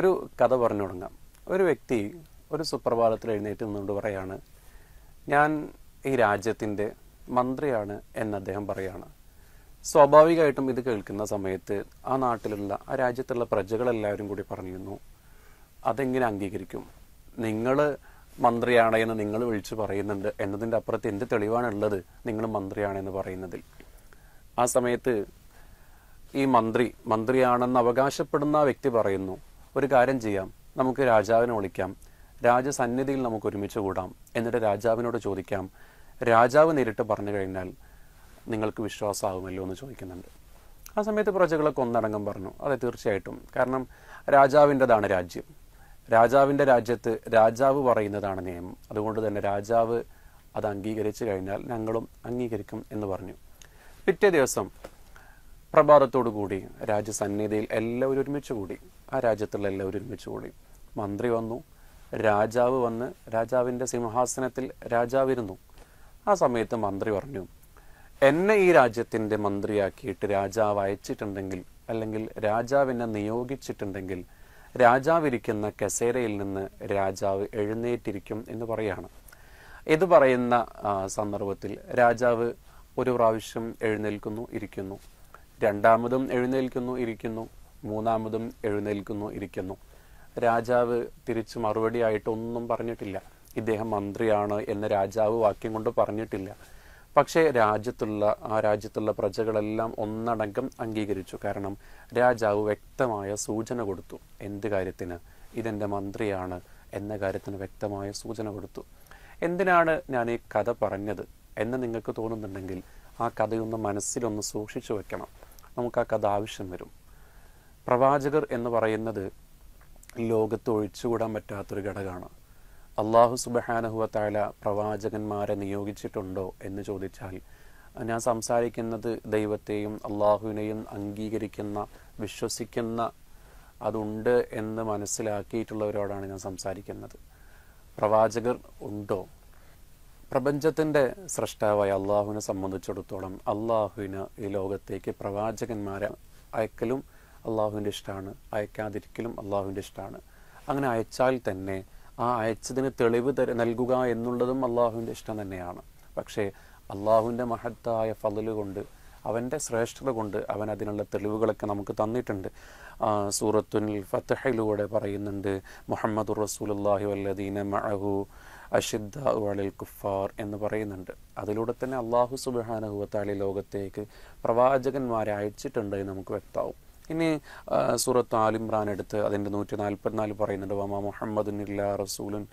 ഒരു കഥ പറഞ്ഞു തുടങ്ങാം ഒരു വ്യക്തി ഒരു സുപ്രഭാതത്തിൽ എഴുന്നേറ്റ് നിന്നുകൊണ്ട് പറയാണ് ഞാൻ ഈ രാജ്യത്തിൻ്റെ മന്ത്രിയാണ് എന്ന് അദ്ദേഹം പറയാണ് സ്വാഭാവികമായിട്ടും ഇത് കേൾക്കുന്ന സമയത്ത് ആ നാട്ടിലുള്ള ആ രാജ്യത്തുള്ള പ്രജകളെല്ലാവരും കൂടി പറഞ്ഞിരുന്നു അതെങ്ങനെ അംഗീകരിക്കും നിങ്ങൾ മന്ത്രിയാണ് എന്ന് നിങ്ങൾ വിളിച്ചു പറയുന്നുണ്ട് എന്നതിൻ്റെ അപ്പുറത്ത് എന്ത് തെളിവാണുള്ളത് നിങ്ങൾ മന്ത്രിയാണെന്ന് പറയുന്നതിൽ ആ സമയത്ത് ഈ മന്ത്രി മന്ത്രിയാണെന്ന് അവകാശപ്പെടുന്ന വ്യക്തി പറയുന്നു ഒരു കാര്യം ചെയ്യാം നമുക്ക് രാജാവിനെ വിളിക്കാം രാജസന്നിധിയിൽ നമുക്ക് ഒരുമിച്ച് കൂടാം എന്നിട്ട് രാജാവിനോട് ചോദിക്കാം രാജാവ് നേരിട്ട് പറഞ്ഞു കഴിഞ്ഞാൽ നിങ്ങൾക്ക് വിശ്വാസമാകുമല്ലോ എന്ന് ചോദിക്കുന്നുണ്ട് ആ സമയത്ത് പ്രജകളൊക്കെ ഒന്നടങ്കം പറഞ്ഞു അതെ തീർച്ചയായിട്ടും കാരണം രാജാവിൻ്റെതാണ് രാജ്യം രാജാവിൻ്റെ രാജ്യത്ത് രാജാവ് പറയുന്നതാണ് നിയമം അതുകൊണ്ട് തന്നെ രാജാവ് അത് അംഗീകരിച്ചു കഴിഞ്ഞാൽ ഞങ്ങളും അംഗീകരിക്കും എന്ന് പറഞ്ഞു പിറ്റേ ദിവസം പ്രഭാതത്തോടു കൂടി രാജസന്നിധിയിൽ എല്ലാവരും ഒരുമിച്ച് കൂടി ആ രാജ്യത്തുള്ള എല്ലാവരും ഒരുമിച്ച് കൂടി മന്ത്രി വന്നു രാജാവ് വന്ന് രാജാവിൻ്റെ സിംഹാസനത്തിൽ രാജാവിരുന്നു ആ സമയത്ത് മന്ത്രി പറഞ്ഞു എന്നെ ഈ രാജ്യത്തിൻ്റെ മന്ത്രിയാക്കിയിട്ട് രാജാവ് അയച്ചിട്ടുണ്ടെങ്കിൽ അല്ലെങ്കിൽ രാജാവിനെ നിയോഗിച്ചിട്ടുണ്ടെങ്കിൽ രാജാവിരിക്കുന്ന കസേരയിൽ നിന്ന് രാജാവ് എഴുന്നേറ്റിരിക്കും എന്ന് പറയാണ് ഇത് പറയുന്ന സന്ദർഭത്തിൽ രാജാവ് ഒരു പ്രാവശ്യം എഴുന്നേൽക്കുന്നു ഇരിക്കുന്നു രണ്ടാമതും എഴുന്നേൽക്കുന്നു ഇരിക്കുന്നു മൂന്നാമതും എഴുന്നേൽക്കുന്നു ഇരിക്കുന്നു രാജാവ് തിരിച്ചു മറുപടിയായിട്ട് ഒന്നും പറഞ്ഞിട്ടില്ല ഇദ്ദേഹം മന്ത്രിയാണ് എന്ന് രാജാവ് വാക്യം കൊണ്ട് പറഞ്ഞിട്ടില്ല പക്ഷേ രാജ്യത്തുള്ള ആ രാജ്യത്തുള്ള പ്രജകളെല്ലാം ഒന്നടങ്കം അംഗീകരിച്ചു കാരണം രാജാവ് വ്യക്തമായ സൂചന കൊടുത്തു എന്ത് കാര്യത്തിന് ഇതെൻ്റെ മന്ത്രിയാണ് എന്ന കാര്യത്തിന് വ്യക്തമായ സൂചന കൊടുത്തു എന്തിനാണ് ഞാൻ ഈ കഥ പറഞ്ഞത് എന്ന് നിങ്ങൾക്ക് തോന്നുന്നുണ്ടെങ്കിൽ ആ കഥയൊന്ന് മനസ്സിലൊന്ന് സൂക്ഷിച്ചു വെക്കണം നമുക്ക് ആ കഥ ആവശ്യം വരും പ്രവാചകർ എന്ന് പറയുന്നത് ലോകത്ത് ഒഴിച്ചുകൂടാൻ പറ്റാത്തൊരു ഘടകമാണ് അള്ളാഹു സുബഹാനഹുവത്തായ പ്രവാചകന്മാരെ നിയോഗിച്ചിട്ടുണ്ടോ എന്ന് ചോദിച്ചാൽ ഞാൻ സംസാരിക്കുന്നത് ദൈവത്തെയും അള്ളാഹുവിനെയും അംഗീകരിക്കുന്ന വിശ്വസിക്കുന്ന അതുണ്ട് എന്ന് മനസ്സിലാക്കിയിട്ടുള്ളവരോടാണ് ഞാൻ സംസാരിക്കുന്നത് പ്രവാചകർ ഉണ്ടോ പ്രപഞ്ചത്തിൻ്റെ സൃഷ്ടാവായ അള്ളാഹുവിനെ സംബന്ധിച്ചിടത്തോളം അള്ളാഹുവിന് ഈ ലോകത്തേക്ക് പ്രവാചകന്മാരെ അയക്കലും അള്ളാഹുവിൻ്റെ ഇഷ്ടമാണ് അയക്കാതിരിക്കലും അള്ളാഹുവിൻ്റെ ഇഷ്ടമാണ് അങ്ങനെ അയച്ചാൽ തന്നെ ആ അയച്ചതിന് തെളിവ് തര നൽകുക എന്നുള്ളതും അള്ളാഹുവിൻ്റെ ഇഷ്ടം തന്നെയാണ് പക്ഷേ അള്ളാഹുവിൻ്റെ മഹത്തായ ഫതില് കൊണ്ട് അവൻ്റെ ശ്രേഷ്ഠത കൊണ്ട് അവൻ അതിനുള്ള തെളിവുകളൊക്കെ നമുക്ക് തന്നിട്ടുണ്ട് സൂറത്തുൽ ഫത്തഹയിലൂടെ പറയുന്നുണ്ട് മുഹമ്മദ് റസൂലുല്ലാഹി വല്ലദീന മഅഹു അഷിദ്ദ അലൽ കുഫാർ എന്ന് പറയുന്നുണ്ട് അതിലൂടെ തന്നെ അള്ളാഹു സുബാനഹുവത്താലി ലോകത്തേക്ക് പ്രവാചകന്മാരെ അയച്ചിട്ടുണ്ടെന്ന് നമുക്ക് വ്യക്തമാവും ഇനി സൂറത്ത് ആലിമ്രാൻ എടുത്ത് അതിൻ്റെ നൂറ്റി നാൽപ്പത്തിനാല് പറയുന്നുണ്ട് വമ മുഹമ്മദുൻ ഇല്ലാ റസൂലുൻ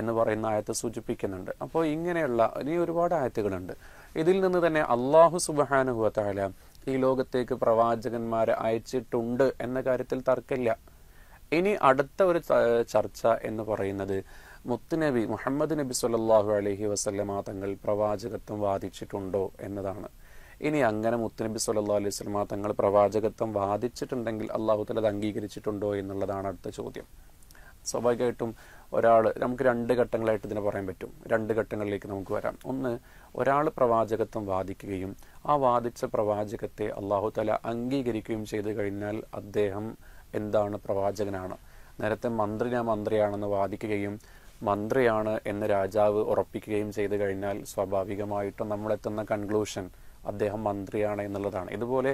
എന്ന് പറയുന്ന ആയത്ത് സൂചിപ്പിക്കുന്നുണ്ട് അപ്പോൾ ഇങ്ങനെയുള്ള ഇനി ഒരുപാട് ആയത്തുകളുണ്ട് ഇതിൽ നിന്ന് തന്നെ അള്ളാഹു സുബഹാനുഹത്താല ഈ ലോകത്തേക്ക് പ്രവാചകന്മാരെ അയച്ചിട്ടുണ്ട് എന്ന കാര്യത്തിൽ തർക്കമില്ല ഇനി അടുത്ത ഒരു ചർച്ച എന്ന് പറയുന്നത് മുത്തുനബി മുഹമ്മദ് നബി സല്ലാഹു അലഹി വസല്ലമ തങ്ങൾ പ്രവാചകത്വം വാദിച്ചിട്ടുണ്ടോ എന്നതാണ് ഇനി അങ്ങനെ മുത്തനബി സല്ലാ അലൈഹി സ്വലമ തങ്ങൾ പ്രവാചകത്വം വാദിച്ചിട്ടുണ്ടെങ്കിൽ അള്ളാഹു തല അത് അംഗീകരിച്ചിട്ടുണ്ടോ എന്നുള്ളതാണ് അടുത്ത ചോദ്യം സ്വാഭാവികമായിട്ടും ഒരാൾ നമുക്ക് രണ്ട് ഘട്ടങ്ങളായിട്ട് ഇതിനെ പറയാൻ പറ്റും രണ്ട് ഘട്ടങ്ങളിലേക്ക് നമുക്ക് വരാം ഒന്ന് ഒരാൾ പ്രവാചകത്വം വാദിക്കുകയും ആ വാദിച്ച പ്രവാചകത്തെ അള്ളാഹു തല അംഗീകരിക്കുകയും ചെയ്തു കഴിഞ്ഞാൽ അദ്ദേഹം എന്താണ് പ്രവാചകനാണ് നേരത്തെ മന്ത്രി ഞാൻ മന്ത്രിയാണെന്ന് വാദിക്കുകയും മന്ത്രിയാണ് എന്ന് രാജാവ് ഉറപ്പിക്കുകയും ചെയ്തു കഴിഞ്ഞാൽ സ്വാഭാവികമായിട്ടും നമ്മളെത്തുന്ന കൺക്ലൂഷൻ അദ്ദേഹം മന്ത്രിയാണ് എന്നുള്ളതാണ് ഇതുപോലെ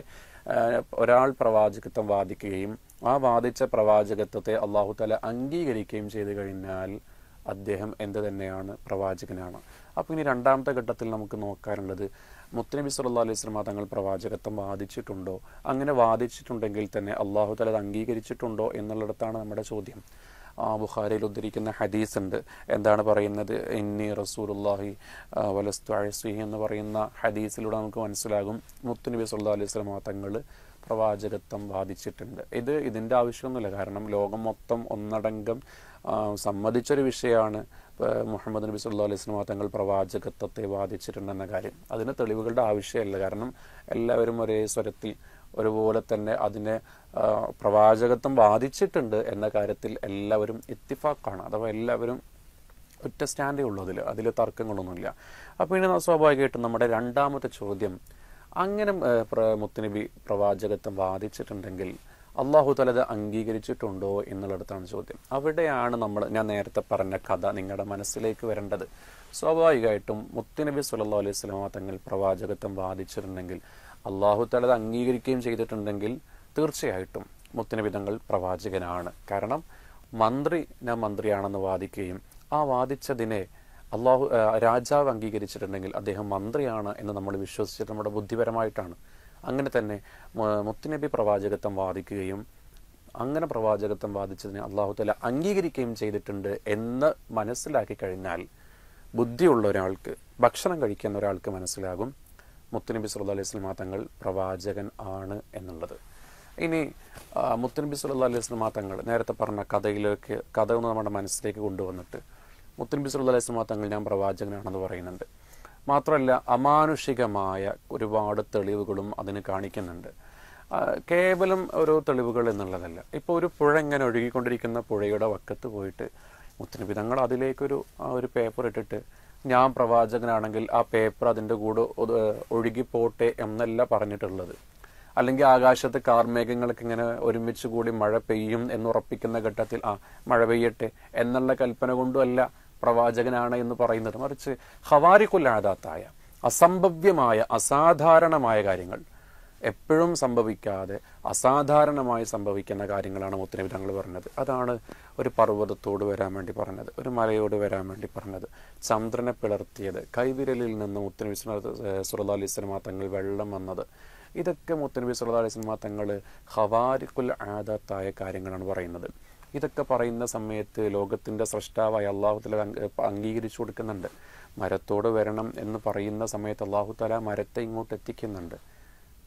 ഒരാൾ പ്രവാചകത്വം വാദിക്കുകയും ആ വാദിച്ച പ്രവാചകത്വത്തെ അള്ളാഹു തല അംഗീകരിക്കുകയും ചെയ്തു കഴിഞ്ഞാൽ അദ്ദേഹം എന്ത് തന്നെയാണ് പ്രവാചകനാണ് അപ്പോൾ ഇനി രണ്ടാമത്തെ ഘട്ടത്തിൽ നമുക്ക് നോക്കാനുള്ളത് മുത്തനബി സല്ലാ അലൈഹി സ്വലമ തങ്ങൾ പ്രവാചകത്വം വാദിച്ചിട്ടുണ്ടോ അങ്ങനെ വാദിച്ചിട്ടുണ്ടെങ്കിൽ തന്നെ അള്ളാഹു തല അത് അംഗീകരിച്ചിട്ടുണ്ടോ എന്നുള്ളിടത്താണ് നമ്മുടെ ചോദ്യം ബുഖാരിയിൽ ഉദ്ധരിക്കുന്ന ഹദീസ് ഉണ്ട് എന്താണ് പറയുന്നത് ഇന്നി റസൂലുല്ലാഹി വലസ്തു അഴസ്വിഹി എന്ന് പറയുന്ന ഹദീസിലൂടെ നമുക്ക് മനസ്സിലാകും മുത്തുനബി സല്ലാ അലൈഹി സ്വലമ തങ്ങൾ പ്രവാചകത്വം വാദിച്ചിട്ടുണ്ട് ഇത് ഇതിൻ്റെ ആവശ്യമൊന്നുമില്ല കാരണം ലോകം മൊത്തം ഒന്നടങ്കം സമ്മതിച്ചൊരു വിഷയമാണ് മുഹമ്മദ് നബി സല്ലാ അലൈഹി സ്വലമ തങ്ങൾ പ്രവാചകത്വത്തെ വാദിച്ചിട്ടുണ്ടെന്ന കാര്യം അതിന് തെളിവുകളുടെ ആവശ്യമില്ല കാരണം എല്ലാവരും ഒരേ സ്വരത്തിൽ ഒരുപോലെ തന്നെ അതിനെ പ്രവാചകത്വം ബാധിച്ചിട്ടുണ്ട് എന്ന കാര്യത്തിൽ എല്ലാവരും ഇത്തിഫാക്കാണ് അഥവാ എല്ലാവരും ഒറ്റ സ്റ്റാൻഡേ ഉള്ളൂ അതിൽ അതിൽ തർക്കങ്ങളൊന്നുമില്ല അപ്പോൾ ഇനി സ്വാഭാവികമായിട്ടും നമ്മുടെ രണ്ടാമത്തെ ചോദ്യം അങ്ങനെ മുത്തുനബി പ്രവാചകത്വം വാദിച്ചിട്ടുണ്ടെങ്കിൽ അള്ളാഹു തലത് അംഗീകരിച്ചിട്ടുണ്ടോ എന്നുള്ളിടത്താണ് ചോദ്യം അവിടെയാണ് നമ്മൾ ഞാൻ നേരത്തെ പറഞ്ഞ കഥ നിങ്ങളുടെ മനസ്സിലേക്ക് വരേണ്ടത് സ്വാഭാവികമായിട്ടും മുത്തുനബി സുല്ലാ അലൈഹി സ്വലാമ തങ്ങൾ പ്രവാചകത്വം ബാധിച്ചിട്ടുണ്ടെങ്കിൽ അള്ളാഹു തലത് അംഗീകരിക്കുകയും ചെയ്തിട്ടുണ്ടെങ്കിൽ തീർച്ചയായിട്ടും മുത്തനബിതങ്ങൾ പ്രവാചകനാണ് കാരണം മന്ത്രി ഞാൻ മന്ത്രിയാണെന്ന് വാദിക്കുകയും ആ വാദിച്ചതിനെ അള്ളാഹു രാജാവ് അംഗീകരിച്ചിട്ടുണ്ടെങ്കിൽ അദ്ദേഹം മന്ത്രിയാണ് എന്ന് നമ്മൾ വിശ്വസിച്ചിട്ട് നമ്മുടെ ബുദ്ധിപരമായിട്ടാണ് അങ്ങനെ തന്നെ മുത്തുനബി പ്രവാചകത്വം വാദിക്കുകയും അങ്ങനെ പ്രവാചകത്വം വാദിച്ചതിനെ അള്ളാഹു തല അംഗീകരിക്കുകയും ചെയ്തിട്ടുണ്ട് എന്ന് മനസ്സിലാക്കി കഴിഞ്ഞാൽ ബുദ്ധിയുള്ള ഒരാൾക്ക് ഭക്ഷണം കഴിക്കുന്ന ഒരാൾക്ക് മനസ്സിലാകും മുത്തനബി സല്ല അലൈഹി സ്വലമാ തങ്ങൾ പ്രവാചകൻ ആണ് എന്നുള്ളത് ഇനി മുത്തനബി സല്ല അലൈഹി സ്വലമാ തങ്ങൾ നേരത്തെ പറഞ്ഞ കഥയിലേക്ക് കഥ ഒന്ന് നമ്മുടെ മനസ്സിലേക്ക് കൊണ്ടുവന്നിട്ട് മുത്തനബി സല്ല അലൈഹി സ്വലമാ തങ്ങൾ ഞാൻ പ്രവാചകനാണെന്ന് പറയുന്നുണ്ട് മാത്രമല്ല അമാനുഷികമായ ഒരുപാട് തെളിവുകളും അതിന് കാണിക്കുന്നുണ്ട് കേവലം ഓരോ തെളിവുകൾ എന്നുള്ളതല്ല ഇപ്പോൾ ഒരു പുഴ ഇങ്ങനെ ഒഴുകിക്കൊണ്ടിരിക്കുന്ന പുഴയുടെ വക്കത്ത് പോയിട്ട് മുത്തനബി തങ്ങൾ അതിലേക്കൊരു ഒരു പേപ്പർ ഇട്ടിട്ട് ഞാൻ പ്രവാചകനാണെങ്കിൽ ആ പേപ്പർ അതിൻ്റെ കൂടെ ഒഴുകിപ്പോട്ടെ എന്നല്ല പറഞ്ഞിട്ടുള്ളത് അല്ലെങ്കിൽ ആകാശത്ത് കാർമേഘങ്ങൾക്ക് ഇങ്ങനെ ഒരുമിച്ച് കൂടി മഴ പെയ്യും എന്നുറപ്പിക്കുന്ന ഘട്ടത്തിൽ ആ മഴ പെയ്യട്ടെ എന്നുള്ള കൽപ്പന കൊണ്ടുമല്ല പ്രവാചകനാണ് എന്ന് പറയുന്നത് മറിച്ച് ഹവാരിക്കുല്ലാതാത്തായ അസംഭവ്യമായ അസാധാരണമായ കാര്യങ്ങൾ എപ്പോഴും സംഭവിക്കാതെ അസാധാരണമായി സംഭവിക്കുന്ന കാര്യങ്ങളാണ് മുത്തനബി തങ്ങൾ പറഞ്ഞത് അതാണ് ഒരു പർവ്വതത്തോട് വരാൻ വേണ്ടി പറഞ്ഞത് ഒരു മലയോട് വരാൻ വേണ്ടി പറഞ്ഞത് ചന്ദ്രനെ പിളർത്തിയത് കൈവിരലിൽ നിന്ന് മുത്തനബി സുറദ അലി സ്വലമ തങ്ങൾ വെള്ളം വന്നത് ഇതൊക്കെ മുത്തനബി സുറദ അലി സ്വലമ തങ്ങൾ ഹവാരിക്കുൽ ആദത്തായ കാര്യങ്ങളാണ് പറയുന്നത് ഇതൊക്കെ പറയുന്ന സമയത്ത് ലോകത്തിൻ്റെ സൃഷ്ടാവായ അള്ളാഹുത്തല അംഗീകരിച്ചു കൊടുക്കുന്നുണ്ട് മരത്തോട് വരണം എന്ന് പറയുന്ന സമയത്ത് അള്ളാഹുത്തല മരത്തെ ഇങ്ങോട്ട് എത്തിക്കുന്നുണ്ട്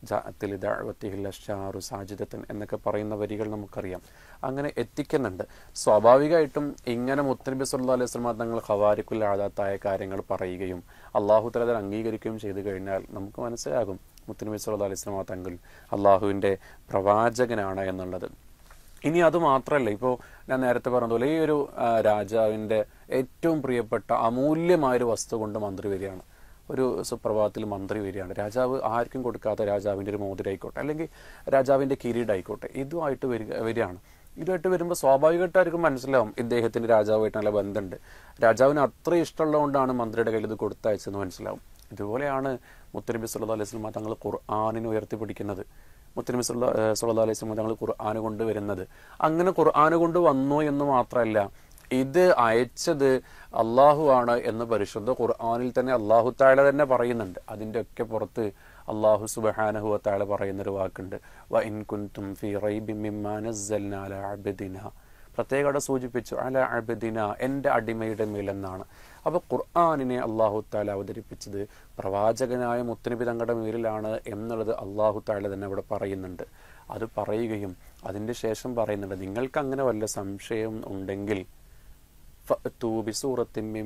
ജാഅത്തിൽ ദാഴ്വത്തിഹില്ലഷാറു സാജിദത്തൻ എന്നൊക്കെ പറയുന്ന വരികൾ നമുക്കറിയാം അങ്ങനെ എത്തിക്കുന്നുണ്ട് സ്വാഭാവികമായിട്ടും ഇങ്ങനെ മുത്തനബി സല്ലാ അലൈഹി സ്വലമ തങ്ങൾ ഹവാരിക്കുല്ലാതായ കാര്യങ്ങൾ പറയുകയും അള്ളാഹു തലതൽ അംഗീകരിക്കുകയും ചെയ്തു കഴിഞ്ഞാൽ നമുക്ക് മനസ്സിലാകും മുത്തനബി സല്ലാ അലൈഹി സ്വലമ തങ്ങൾ അള്ളാഹുവിൻ്റെ പ്രവാചകനാണ് എന്നുള്ളത് ഇനി അത് മാത്രമല്ല ഇപ്പോൾ ഞാൻ നേരത്തെ പറഞ്ഞതുപോലെ ഈ ഒരു രാജാവിൻ്റെ ഏറ്റവും പ്രിയപ്പെട്ട അമൂല്യമായൊരു വസ്തു കൊണ്ട് മന്ത്രി വരികയാണ് ഒരു സുപ്രഭാതത്തിൽ മന്ത്രി വരികയാണ് രാജാവ് ആർക്കും കൊടുക്കാത്ത രാജാവിൻ്റെ ഒരു ആയിക്കോട്ടെ അല്ലെങ്കിൽ രാജാവിൻ്റെ ആയിക്കോട്ടെ ഇതുമായിട്ട് വരിക വരികയാണ് ഇതുമായിട്ട് വരുമ്പോൾ സ്വാഭാവികമായിട്ട് അവർക്ക് മനസ്സിലാവും ഇദ്ദേഹത്തിന് രാജാവുമായിട്ട് നല്ല ബന്ധമുണ്ട് രാജാവിന് അത്ര ഇഷ്ടമുള്ളതുകൊണ്ടാണ് മന്ത്രിയുടെ കയ്യിൽ ഇത് കൊടുത്തയച്ചെന്ന് മനസ്സിലാവും ഇതുപോലെയാണ് മുത്തനബി സുല്ലാ അലൈഹി സ്വലമ തങ്ങൾ ഖുർആാനിന് ഉയർത്തിപ്പിടിക്കുന്നത് മുത്തനബി സുല്ലാ സുല്ലാ അലൈഹി സ്വലമ തങ്ങൾ ഖുർആാന് കൊണ്ടുവരുന്നത് അങ്ങനെ ഖുർആാന് കൊണ്ട് വന്നു എന്ന് മാത്രമല്ല ഇത് അയച്ചത് അള്ളാഹു ആണ് എന്ന് പരിശുദ്ധ ഖുർആാനിൽ തന്നെ അള്ളാഹു താഴെ തന്നെ പറയുന്നുണ്ട് അതിൻ്റെ ഒക്കെ പുറത്ത് അള്ളാഹു സുബഹാനഹു താഴെ പറയുന്നൊരു വാക്കുണ്ട് വ ഇൻ കുൻതും ഫി സൂചിപ്പിച്ചു അല അബദിന എൻ്റെ അടിമയുടെ മേലെന്നാണ് അപ്പോൾ ഖുർആാനിനെ അള്ളാഹു താല അവതരിപ്പിച്ചത് പ്രവാചകനായ മുത്തനബി തങ്ങളുടെ മേലിലാണ് എന്നുള്ളത് അള്ളാഹു താല തന്നെ അവിടെ പറയുന്നുണ്ട് അത് പറയുകയും അതിൻ്റെ ശേഷം പറയുന്നുണ്ട് നിങ്ങൾക്ക് അങ്ങനെ വല്ല സംശയം ഉണ്ടെങ്കിൽ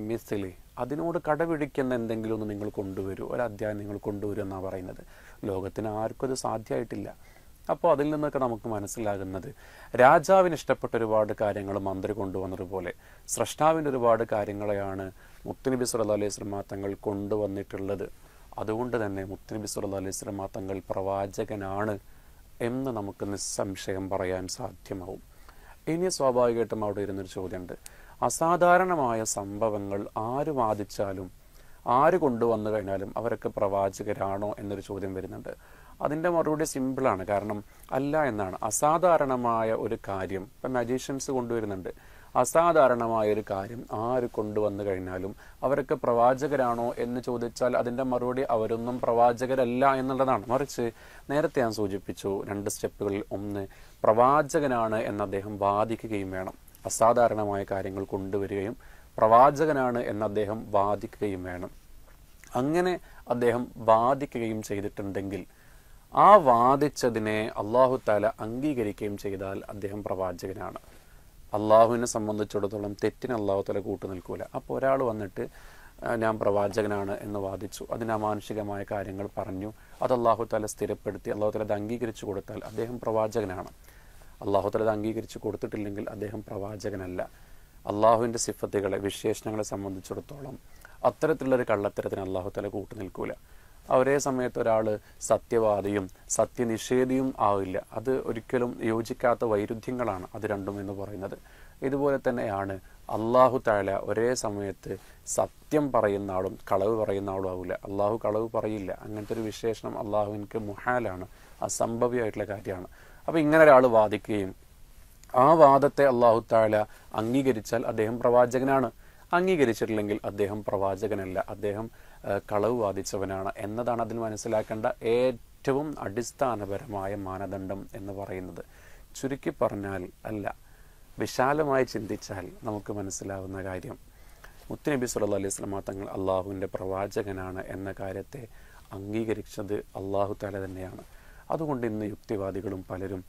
മിസിലി അതിനോട് കടപിടിക്കുന്ന എന്തെങ്കിലും ഒന്ന് നിങ്ങൾ കൊണ്ടുവരൂ ഒരു അധ്യായം നിങ്ങൾ കൊണ്ടുവരൂ എന്നാണ് പറയുന്നത് ലോകത്തിന് ആർക്കും അത് സാധ്യമായിട്ടില്ല അപ്പോൾ അതിൽ നിന്നൊക്കെ നമുക്ക് മനസ്സിലാകുന്നത് രാജാവിന് ഇഷ്ടപ്പെട്ട ഒരുപാട് കാര്യങ്ങൾ മന്ത്രി കൊണ്ടുവന്നതുപോലെ സ്രഷ്ടാവിൻ്റെ ഒരുപാട് കാര്യങ്ങളെയാണ് മുത്തുനബി സുല്ലാ അലൈഹി സ്വലമാ തങ്ങൾ കൊണ്ടുവന്നിട്ടുള്ളത് അതുകൊണ്ട് തന്നെ മുത്തുനബി സുല്ലാ അലൈഹി സ്വലമാ തങ്ങൾ പ്രവാചകനാണ് എന്ന് നമുക്ക് നിസ്സംശയം പറയാൻ സാധ്യമാവും ഇനി സ്വാഭാവികമായിട്ടും അവിടെ ഇരുന്നൊരു ചോദ്യമുണ്ട് അസാധാരണമായ സംഭവങ്ങൾ ആര് വാദിച്ചാലും ആര് കൊണ്ടുവന്നു കഴിഞ്ഞാലും അവരൊക്കെ പ്രവാചകരാണോ എന്നൊരു ചോദ്യം വരുന്നുണ്ട് അതിൻ്റെ മറുപടി സിമ്പിളാണ് കാരണം അല്ല എന്നാണ് അസാധാരണമായ ഒരു കാര്യം ഇപ്പം മജീഷ്യൻസ് കൊണ്ടുവരുന്നുണ്ട് അസാധാരണമായ ഒരു കാര്യം ആര് കൊണ്ടുവന്നു കഴിഞ്ഞാലും അവരൊക്കെ പ്രവാചകരാണോ എന്ന് ചോദിച്ചാൽ അതിൻ്റെ മറുപടി അവരൊന്നും പ്രവാചകരല്ല എന്നുള്ളതാണ് മറിച്ച് നേരത്തെ ഞാൻ സൂചിപ്പിച്ചു രണ്ട് സ്റ്റെപ്പുകളിൽ ഒന്ന് പ്രവാചകനാണ് എന്ന് അദ്ദേഹം വാദിക്കുകയും വേണം അസാധാരണമായ കാര്യങ്ങൾ കൊണ്ടുവരികയും പ്രവാചകനാണ് എന്ന് അദ്ദേഹം വാദിക്കുകയും വേണം അങ്ങനെ അദ്ദേഹം വാദിക്കുകയും ചെയ്തിട്ടുണ്ടെങ്കിൽ ആ വാദിച്ചതിനെ അള്ളാഹു താല അംഗീകരിക്കുകയും ചെയ്താൽ അദ്ദേഹം പ്രവാചകനാണ് അള്ളാഹുവിനെ സംബന്ധിച്ചിടത്തോളം തെറ്റിന് അള്ളാഹു തല കൂട്ടു നിൽക്കൂല അപ്പോൾ ഒരാൾ വന്നിട്ട് ഞാൻ പ്രവാചകനാണ് എന്ന് വാദിച്ചു അതിന് അമാനുഷികമായ കാര്യങ്ങൾ പറഞ്ഞു അത് അള്ളാഹു താല സ്ഥിരപ്പെടുത്തി അള്ളാഹു താല അത് അംഗീകരിച്ചു കൊടുത്താൽ അദ്ദേഹം പ്രവാചകനാണ് അള്ളാഹുത്തലത് അംഗീകരിച്ച് കൊടുത്തിട്ടില്ലെങ്കിൽ അദ്ദേഹം പ്രവാചകനല്ല അള്ളാഹുവിൻ്റെ സിഫത്തുകളെ വിശേഷണങ്ങളെ സംബന്ധിച്ചിടത്തോളം അത്തരത്തിലുള്ളൊരു കള്ളത്തരത്തിന് അള്ളാഹുത്തല കൂട്ടു നിൽക്കൂല ഒരേ സമയത്ത് ഒരാൾ സത്യവാദിയും സത്യനിഷേധിയും ആവില്ല അത് ഒരിക്കലും യോജിക്കാത്ത വൈരുദ്ധ്യങ്ങളാണ് അത് രണ്ടും എന്ന് പറയുന്നത് ഇതുപോലെ തന്നെയാണ് അള്ളാഹു താഴ ഒരേ സമയത്ത് സത്യം പറയുന്ന ആളും കളവ് പറയുന്ന ആളും ആവില്ല അള്ളാഹു കളവ് പറയില്ല അങ്ങനത്തെ ഒരു വിശേഷണം അള്ളാഹുവിനക്ക് മുഹാലാണ് അസംഭവ്യമായിട്ടുള്ള കാര്യമാണ് അപ്പോൾ ഇങ്ങനെ ഒരാൾ വാദിക്കുകയും ആ വാദത്തെ അള്ളാഹു താല അംഗീകരിച്ചാൽ അദ്ദേഹം പ്രവാചകനാണ് അംഗീകരിച്ചിട്ടില്ലെങ്കിൽ അദ്ദേഹം പ്രവാചകനല്ല അദ്ദേഹം കളവ് വാദിച്ചവനാണ് എന്നതാണ് അതിന് മനസ്സിലാക്കേണ്ട ഏറ്റവും അടിസ്ഥാനപരമായ മാനദണ്ഡം എന്ന് പറയുന്നത് ചുരുക്കി പറഞ്ഞാൽ അല്ല വിശാലമായി ചിന്തിച്ചാൽ നമുക്ക് മനസ്സിലാവുന്ന കാര്യം മുത്തുനബി സുല്ലാ അലൈഹി സ്വലാ തങ്ങൾ അള്ളാഹുവിൻ്റെ പ്രവാചകനാണ് എന്ന കാര്യത്തെ അംഗീകരിച്ചത് അള്ളാഹു താല തന്നെയാണ് അതുകൊണ്ട് ഇന്ന് യുക്തിവാദികളും പലരും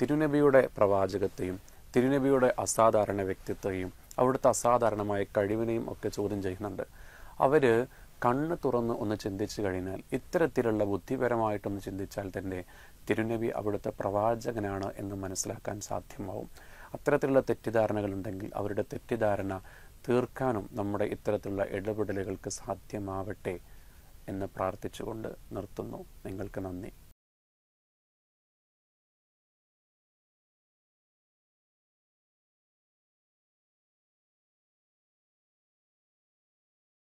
തിരുനബിയുടെ പ്രവാചകത്തെയും തിരുനബിയുടെ അസാധാരണ വ്യക്തിത്വയും അവിടുത്തെ അസാധാരണമായ കഴിവിനെയും ഒക്കെ ചോദ്യം ചെയ്യുന്നുണ്ട് അവർ കണ്ണ് തുറന്ന് ഒന്ന് ചിന്തിച്ചു കഴിഞ്ഞാൽ ഇത്തരത്തിലുള്ള ബുദ്ധിപരമായിട്ടൊന്ന് ചിന്തിച്ചാൽ തന്നെ തിരുനബി അവിടുത്തെ പ്രവാചകനാണ് എന്ന് മനസ്സിലാക്കാൻ സാധ്യമാവും അത്തരത്തിലുള്ള തെറ്റിദ്ധാരണകളുണ്ടെങ്കിൽ അവരുടെ തെറ്റിദ്ധാരണ തീർക്കാനും നമ്മുടെ ഇത്തരത്തിലുള്ള ഇടപെടലുകൾക്ക് സാധ്യമാവട്ടെ എന്ന് പ്രാർത്ഥിച്ചുകൊണ്ട് നിർത്തുന്നു നിങ്ങൾക്ക് നന്ദി